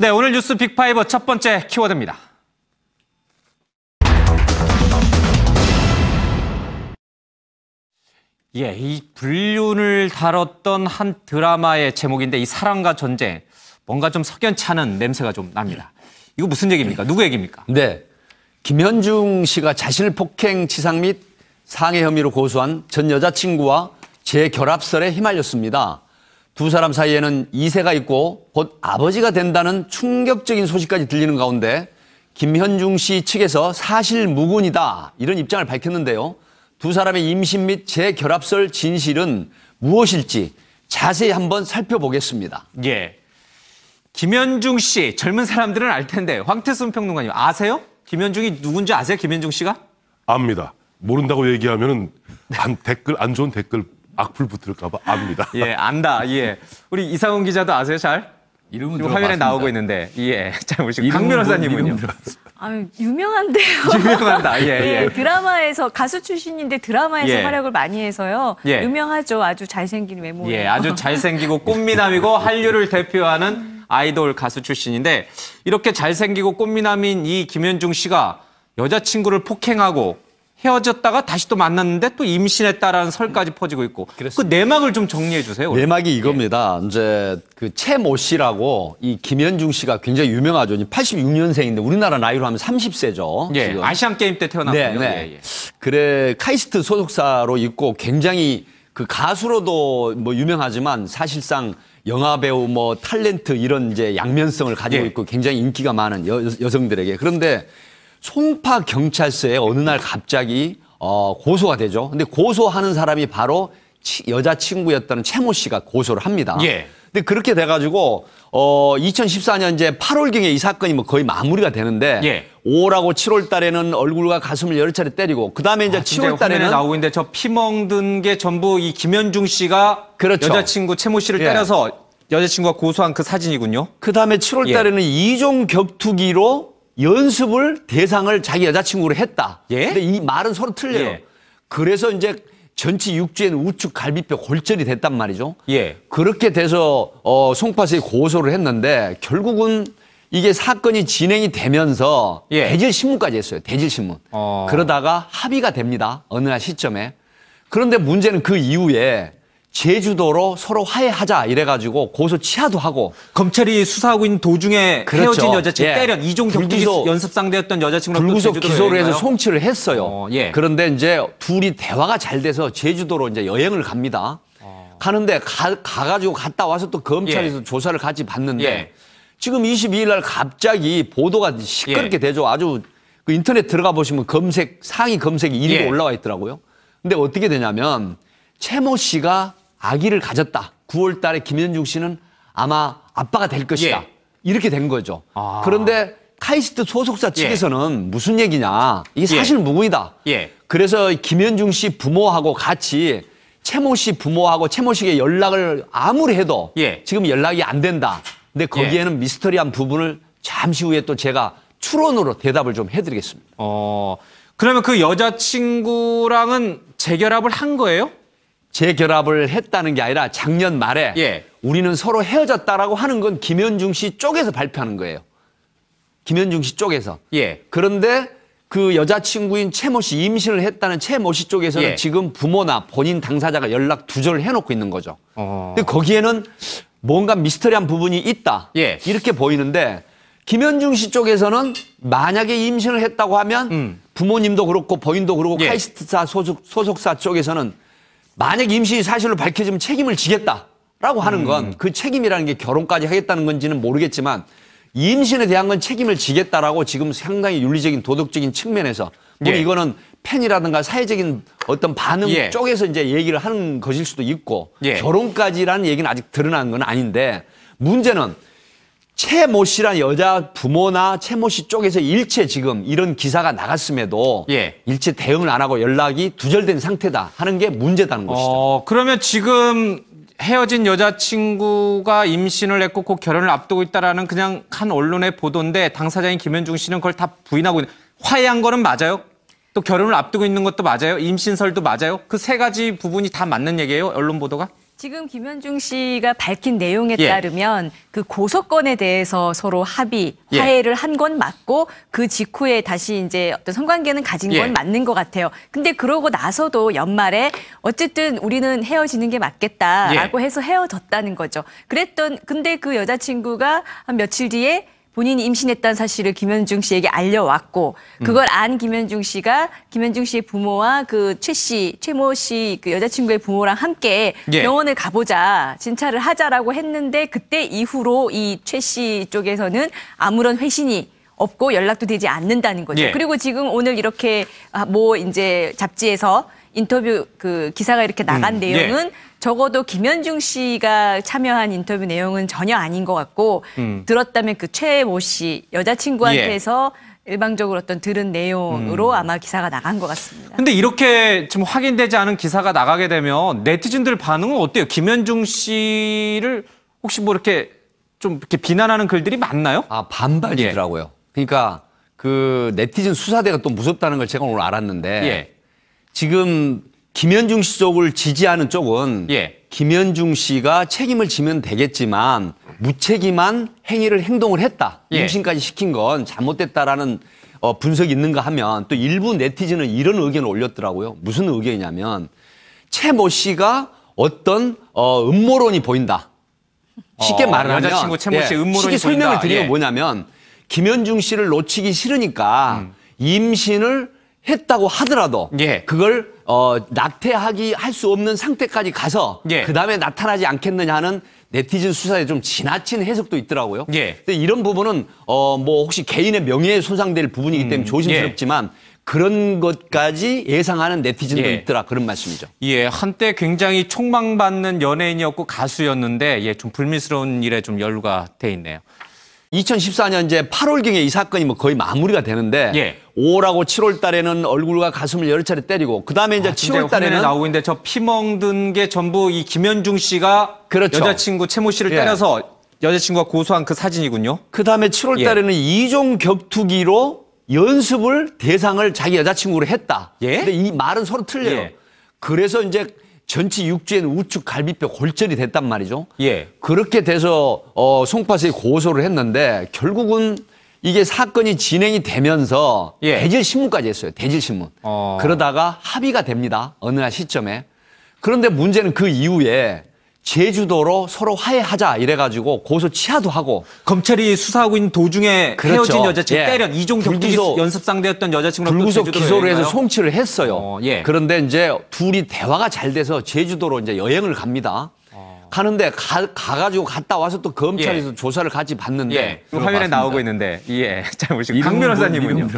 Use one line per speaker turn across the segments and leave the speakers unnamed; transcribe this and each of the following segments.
네, 오늘 뉴스 빅파이브 첫 번째 키워드입니다. 예, 이 불륜을 다뤘던 한 드라마의 제목인데 이 사랑과 전쟁 뭔가
좀 석연치 않은 냄새가 좀 납니다. 이거 무슨 얘기입니까? 누구 얘기입니까? 네. 김현중 씨가 자신을 폭행 치상 및 상해 혐의로 고소한 전 여자친구와 재결합설에 휘말렸습니다. 두 사람 사이에는 이세가 있고 곧 아버지가 된다는 충격적인 소식까지 들리는 가운데 김현중 씨 측에서 사실 무근이다 이런 입장을 밝혔는데요. 두 사람의 임신 및 재결합설 진실은 무엇일지 자세히 한번 살펴보겠습니다.
예. 김현중 씨 젊은 사람들은 알 텐데 황태순 평론가님 아세요? 김현중이 누군지 아세요? 김현중 씨가? 압니다.
모른다고 얘기하면은 안, 댓글
안 좋은 댓글 악플 붙을까봐 압니다. 예, 안다. 예. 우리 이상훈 기자도 아세요, 잘? 이름은 지금 화면에 나오고 있는데 예, 잘 모시고 강 변호사님은요.
아, 유명한데요. 유명한다. 예, 네, 예, 드라마에서 가수 출신인데 드라마에서 예. 활약을 많이 해서요. 예. 유명하죠. 아주 잘생긴 외모. 예,
아주 잘생기고 꽃미남이고 한류를 대표하는 아이돌 가수 출신인데 이렇게 잘생기고 꽃미남인 이 김현중 씨가 여자친구를 폭행하고 헤어졌다가 다시 또 만났는데 또 임신했다라는 설까지 퍼지고 있고
그 그렇습니다. 그 내막을 좀 정리해 주세요. 내막이 예. 이겁니다. 이제 그 최모 씨라고 이 김현중 씨가 굉장히 유명하죠. 86년생인데 우리나라 나이로 하면 30세죠. 예, 지금. 아시안 게임 때 태어났군요. 네, 네. 예, 예. 그래 카이스트 소속사로 있고 굉장히 그 가수로도 뭐 유명하지만 사실상 영화 배우 뭐 탤런트 이런 이제 양면성을 가지고 예. 있고 굉장히 인기가 많은 여, 여성들에게 그런데 송파 경찰서에 어느 날 갑자기 어, 고소가 되죠. 근데 고소하는 사람이 바로 여자친구였다는 채모 씨가 고소를 합니다. 예. 근데 그렇게 돼가지고 어 2014년 이제 8월경에 이 사건이 뭐 거의 마무리가 되는데 예. 5월하고 7월 달에는 얼굴과 가슴을 여러 차례 때리고 그 다음에 이제 아, 7월 달에는 나오고
있는데 저 피멍든 게 전부 이
김현중 씨가 그렇죠. 여자친구 채모 씨를 예. 때려서 여자친구가 고소한 그 사진이군요. 그 다음에 7월 예. 달에는 예. 이종 격투기로 연습을 대상을 자기 여자친구로 했다. 예? 근데 이 말은 서로 틀려요. 예. 그래서 이제 전치 육주에는 우측 갈비뼈 골절이 됐단 말이죠. 예. 그렇게 돼서 어, 송파시 고소를 했는데 결국은 이게 사건이 진행이 되면서 예. 대질 신문까지 했어요. 대질 신문. 어... 그러다가 합의가 됩니다. 어느 날 시점에. 그런데 문제는 그 이후에 제주도로 서로 화해하자 이래가지고 고소 치하도 하고 검찰이 수사하고 있는 도중에 그렇죠. 헤어진 여자친구 예. 때련 이종 격투기 불 연습 상대였던 여자친구랑 불구속 기소를 해서 송치를 했어요. 어, 예. 그런데 이제 둘이 대화가 잘 돼서 제주도로 이제 여행을 갑니다. 어. 가는데 가, 가지고 갔다 와서 또 검찰에서 예. 조사를 같이 받는데 예. 지금 22일 날 갑자기 보도가 시끄럽게 되죠. 예. 아주 그 인터넷 들어가 보시면 검색 상위 검색이 1위로 예. 올라와 있더라고요. 근데 어떻게 되냐면 최모 씨가 아기를 가졌다. 9월 달에 김현중 씨는 아마 아빠가 될 것이다. 예. 이렇게 된 거죠. 아. 그런데 카이스트 소속사 예. 측에서는 예. 무슨 얘기냐. 이게 예. 사실 예. 무근이다. 그래서 김현중 씨 부모하고 같이 채모 씨 부모하고 채모 씨에게 연락을 아무리 해도 예. 지금 연락이 안 된다. 근데 거기에는 미스터리한 부분을 잠시 후에 또 제가 추론으로 대답을 좀 해드리겠습니다. 어, 그러면 그 여자친구랑은 재결합을 한 거예요? 재결합을 했다는 게 아니라 작년 말에 예. 우리는 서로 헤어졌다라고 하는 건 김현중 씨 쪽에서 발표하는 거예요. 김현중 씨 쪽에서. 예. 그런데 그 여자친구인 최모 씨 임신을 했다는 최모 씨 쪽에서는 예. 지금 부모나 본인 당사자가 연락 두절을 해놓고 있는 거죠. 어... 근데 거기에는 뭔가 미스터리한 부분이 있다. 예. 이렇게 보이는데 김현중 씨 쪽에서는 만약에 임신을 했다고 하면 음. 부모님도 그렇고 본인도 그렇고 예. 카이스트사 소속, 소속사 쪽에서는 만약 임신이 사실로 밝혀지면 책임을 지겠다라고 하는 건그 음. 책임이라는 게 결혼까지 하겠다는 건지는 모르겠지만 임신에 대한 건 책임을 지겠다라고 지금 상당히 윤리적인 도덕적인 측면에서 뭐 예. 이거는 팬이라든가 사회적인 어떤 반응 예. 쪽에서 이제 얘기를 하는 것일 수도 있고 예. 결혼까지라는 얘기는 아직 드러난 건 아닌데 문제는 최모 씨란 여자 부모나 최모 씨 쪽에서 일체 지금 이런 기사가 나갔음에도 예. 일체 대응을 안 하고 연락이 두절된 상태다 하는 게 문제다는 어, 것이죠. 어,
그러면 지금 헤어진 여자친구가 임신을 했고 곧 결혼을 앞두고 있다라는 그냥 한 언론의 보도인데 당사자인 김현중 씨는 그걸 다 부인하고 있는 화해한 거는 맞아요? 또 결혼을 앞두고 있는 것도 맞아요? 임신설도 맞아요? 그 세 가지 부분이 다 맞는 얘기예요? 언론 보도가?
지금 김현중 씨가 밝힌 내용에 예. 따르면 그 고소건에 대해서 서로 합의, 예. 화해를 한 건 맞고 그 직후에 다시 이제 어떤 성관계는 가진 예. 건 예. 맞는 것 같아요. 근데 그러고 나서도 연말에 어쨌든 우리는 헤어지는 게 맞겠다라고 예. 해서 헤어졌다는 거죠. 그랬던 근데 그 여자친구가 한 며칠 뒤에 본인이 임신했다는 사실을 김현중 씨에게 알려왔고 그걸 안 김현중 씨가 김현중 씨의 부모와 그 최 씨, 최 모 씨 그 여자친구의 부모랑 함께 예. 병원을 가보자 진찰을 하자라고 했는데 그때 이후로 이 최 씨 쪽에서는 아무런 회신이 없고 연락도 되지 않는다는 거죠. 예. 그리고 지금 오늘 이렇게 뭐 이제 잡지에서 인터뷰 그 기사가 이렇게 음. 나간 음, 내용은 예. 적어도 김현중 씨가 참여한 인터뷰 내용은 전혀 아닌 것 같고 음. 들었다면 그 최 모 씨 여자친구한테서 예. 일방적으로 어떤 들은 내용으로 음. 아마 기사가 나간 것 같습니다.
근데 이렇게 좀 확인되지 않은 기사가 나가게 되면 네티즌들 반응은 어때요? 김현중 씨를 혹시 뭐 이렇게 좀 이렇게 비난하는
글들이 많나요? 아 반발이더라고요. 예. 그러니까 그 네티즌 수사대가 또 무섭다는 걸 제가 오늘 알았는데 예. 지금 김현중 씨 쪽을 지지하는 쪽은 예. 김현중 씨가 책임을 지면 되겠지만 무책임한 행위를 행동을 했다. 예. 임신까지 시킨 건 잘못됐다라는 어, 분석이 있는가 하면 또 일부 네티즌은 이런 의견을 올렸더라고요. 무슨 의견이냐면 최모 씨가 어떤 어, 음모론이 보인다. 쉽게 어, 말하면 여자친구 최모 씨 예, 음모론이 쉽게 설명을 보인다. 드리면 예. 뭐냐면 김현중 씨를 놓치기 싫으니까 음. 임신을 했다고 하더라도 예. 그걸 어, 낙태하기 할 수 없는 상태까지 가서 예. 그 다음에 나타나지 않겠느냐 는 네티즌 수사에 좀 지나친 해석도 있더라고요. 예. 근데 이런 부분은 어, 뭐 혹시 개인의 명예에 손상될 부분이기 때문에 음, 조심스럽지만 예. 그런 것까지 예상하는 네티즌도 예. 있더라 그런 말씀이죠. 예, 한때 굉장히
촉망받는 연예인이었고 가수였는데 예, 좀 불미스러운 일에 좀 연루가 돼 있네요.
2014년 이제 8월경에 이 사건이 뭐 거의 마무리가 되는데 예. 5월하고 7월 달에는 얼굴과 가슴을 여러 차례 때리고 그다음에 이제 아, 7월 달에는 나오고
있는데 저 피멍 든 게 전부 이 김현중 씨가 그렇죠. 여자친구 최모 씨를 예. 때려서 여자친구가 고소한 그
사진이군요. 그다음에 7월 예. 달에는 예. 이종 격투기로 연습을 대상을 자기 여자친구로 했다. 예? 근데 이 말은 서로 틀려요. 예. 그래서 이제 전치 육주에는 우측 갈비뼈 골절이 됐단 말이죠. 예. 그렇게 돼서 어, 송파시에 고소를 했는데 결국은 이게 사건이 진행이 되면서 예. 대질신문까지 했어요. 대질신문. 어... 그러다가 합의가 됩니다. 어느 날 시점에. 그런데 문제는 그 이후에 제주도로 서로 화해하자 이래가지고 고소 치하도 하고 검찰이 수사하고 있는 도중에 그렇죠. 헤어진 여자친구 예. 때련 이종 격투기 연습 상대였던 여자친구랑 불구속 기소를 해서 송치를 했어요. 어, 예. 그런데 이제 둘이 대화가 잘 돼서 제주도로 이제 여행을 갑니다. 어. 가는데 가, 가지고 갔다 와서 또 검찰에서 예. 조사를 같이 받는데 예. 그 화면에 나오고 있는데 예잘 보시고 강 변호사님은요. 뭐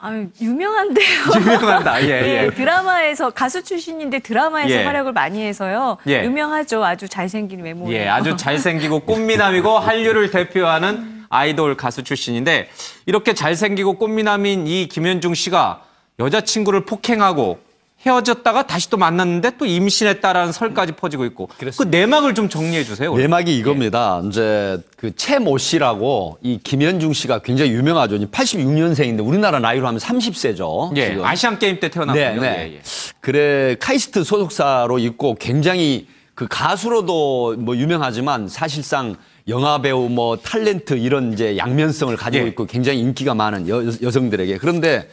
아, 유명한데요. 유 유명한다. 예, 예. 예, 드라마에서 가수 출신인데 드라마에서 예. 활약을 많이 해서요. 예. 유명하죠. 아주 잘생긴 외모. 예,
아주 잘생기고 꽃미남이고 한류를 대표하는 아이돌 가수 출신인데 이렇게 잘생기고 꽃미남인 이 김현중 씨가 여자친구를 폭행하고 헤어졌다가 다시 또 만났는데 또 임신했다라는 설까지
음. 퍼지고 있고 그렇습니다. 그 내막을 좀 정리해 주세요. 내막이 예. 이겁니다. 예. 이제 그최모 씨라고 이 김현중 씨가 굉장히 유명하죠. 86년생인데 우리나라 나이로 하면 30세죠. 예. 지금. 아시안 게임 때 태어났군요. 네, 네. 예, 예, 그래 카이스트 소속사로 있고 굉장히 그 가수로도 뭐 유명하지만 사실상 영화 배우 뭐 탤런트 이런 이제 양면성을 가지고 예. 있고 굉장히 인기가 많은 여, 여성들에게 그런데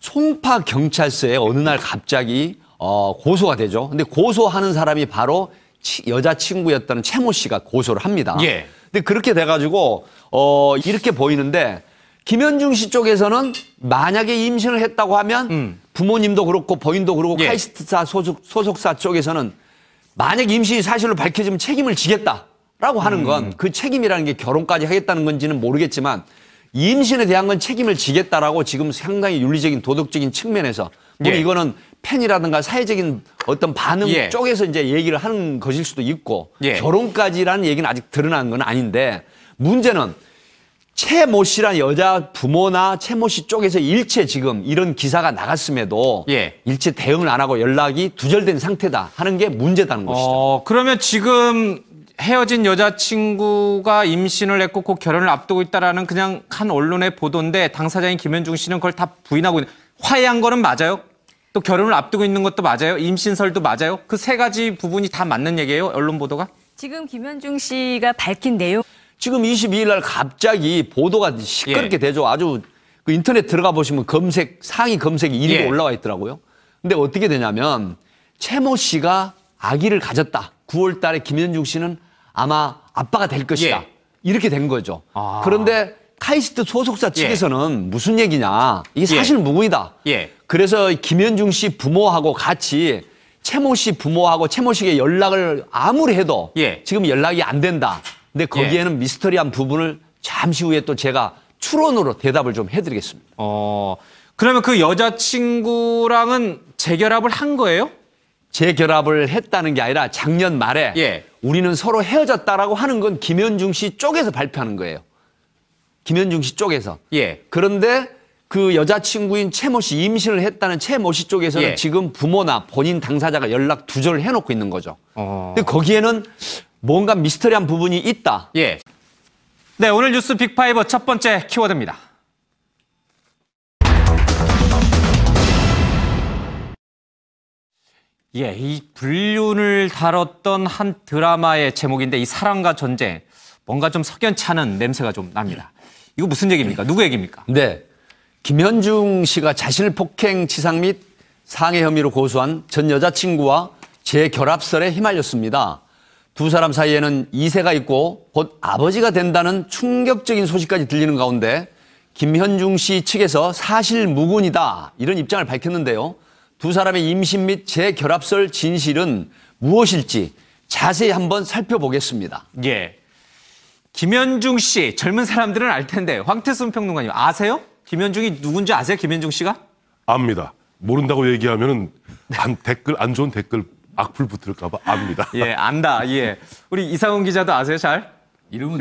송파 경찰서에 어느 날 갑자기 어, 고소가 되죠. 근데 고소하는 사람이 바로 치, 여자친구였다는 채모 씨가 고소를 합니다. 예. 근데 그렇게 돼가지고 어, 이렇게 보이는데 김현중 씨 쪽에서는 만약에 임신을 했다고 하면 음. 부모님도 그렇고 본인도 그렇고 예. 카이스트사 소속, 소속사 쪽에서는 만약 임신이 사실로 밝혀지면 책임을 지겠다라고 하는 건그 음. 그 책임이라는 게 결혼까지 하겠다는 건지는 모르겠지만 임신에 대한 건 책임을 지겠다라고 지금 상당히 윤리적인 도덕적인 측면에서 뭐 예. 이거는 팬이라든가 사회적인 어떤 반응 예. 쪽에서 이제 얘기를 하는 것일 수도 있고 예. 결혼까지라는 얘기는 아직 드러난 건 아닌데 문제는 최모 씨란 여자 부모나 최모 씨 쪽에서 일체 지금 이런 기사가 나갔음에도 예. 일체 대응을 안 하고 연락이 두절된 상태다 하는 게 문제다는 것이죠.
어, 그러면 지금 헤어진 여자친구가 임신을 했고 곧 결혼을 앞두고 있다라는 그냥 한 언론의 보도인데 당사자인 김현중 씨는 그걸 다 부인하고 있는 화해한 거는 맞아요? 또 결혼을 앞두고 있는 것도 맞아요? 임신설도 맞아요? 그 세 가지 부분이 다
맞는 얘기예요? 언론 보도가?
지금 김현중 씨가 밝힌 내용 지금 22일 날
갑자기 보도가 시끄럽게 예. 되죠. 아주 그 인터넷 들어가 보시면 검색 상위 검색 1위로 예. 올라와 있더라고요. 근데 어떻게 되냐면 최모 씨가 아기를 가졌다. 9월 달에 김현중 씨는 아마 아빠가 될 것이다. 예. 이렇게 된 거죠. 아. 그런데 카이스트 소속사 예. 측에서는 예. 무슨 얘기냐. 이게 예. 사실 예. 무근이다. 예. 그래서 김현중 씨 부모하고 같이 채모 씨 부모하고 채모 씨에게 연락을 아무리 해도 예. 지금 연락이 안 된다. 근데 거기에는 미스터리한 부분을 잠시 후에 또 제가 추론으로 대답을 좀 해드리겠습니다. 어, 그러면 그 여자친구랑은 재결합을 한 거예요? 재결합을 했다는 게 아니라 작년 말에 우리는 서로 헤어졌다라고 하는 건 김현중 씨 쪽에서 발표하는 거예요. 김현중 씨 쪽에서. 예. 그런데 그 여자친구인 최모 씨 임신을 했다는 최모 씨 쪽에서는 예. 지금 부모나 본인 당사자가 연락 두절을 해놓고 있는 거죠. 어... 근데 거기에는 뭔가 미스터리한 부분이 있다. 예. 네, 오늘 뉴스
빅파이브 첫 번째 키워드입니다. 예, 이 불륜을 다뤘던 한 드라마의 제목인데 이 사랑과 전쟁 뭔가 좀 석연치 않은 냄새가 좀
납니다. 이거 무슨 얘기입니까? 누구 얘기입니까? 네. 김현중 씨가 자실 폭행 치상 및 상해 혐의로 고소한 전 여자친구와 재결합설에 휘말렸습니다. 두 사람 사이에는 이세가 있고 곧 아버지가 된다는 충격적인 소식까지 들리는 가운데 김현중 씨 측에서 사실 무근이다 이런 입장을 밝혔는데요. 두 사람의 임신 및 재결합설 진실은 무엇일지 자세히 한번 살펴보겠습니다. 예. 김현중 씨, 젊은
사람들은 알 텐데 황태순 평론가님 아세요? 김현중이 누군지 아세요? 김현중 씨가? 압니다. 모른다고 얘기하면 안, 댓글 안 좋은 댓글 악플 붙을까 봐 압니다. 예, 안다. 예. 우리 이상훈 기자도 아세요, 잘? 이름은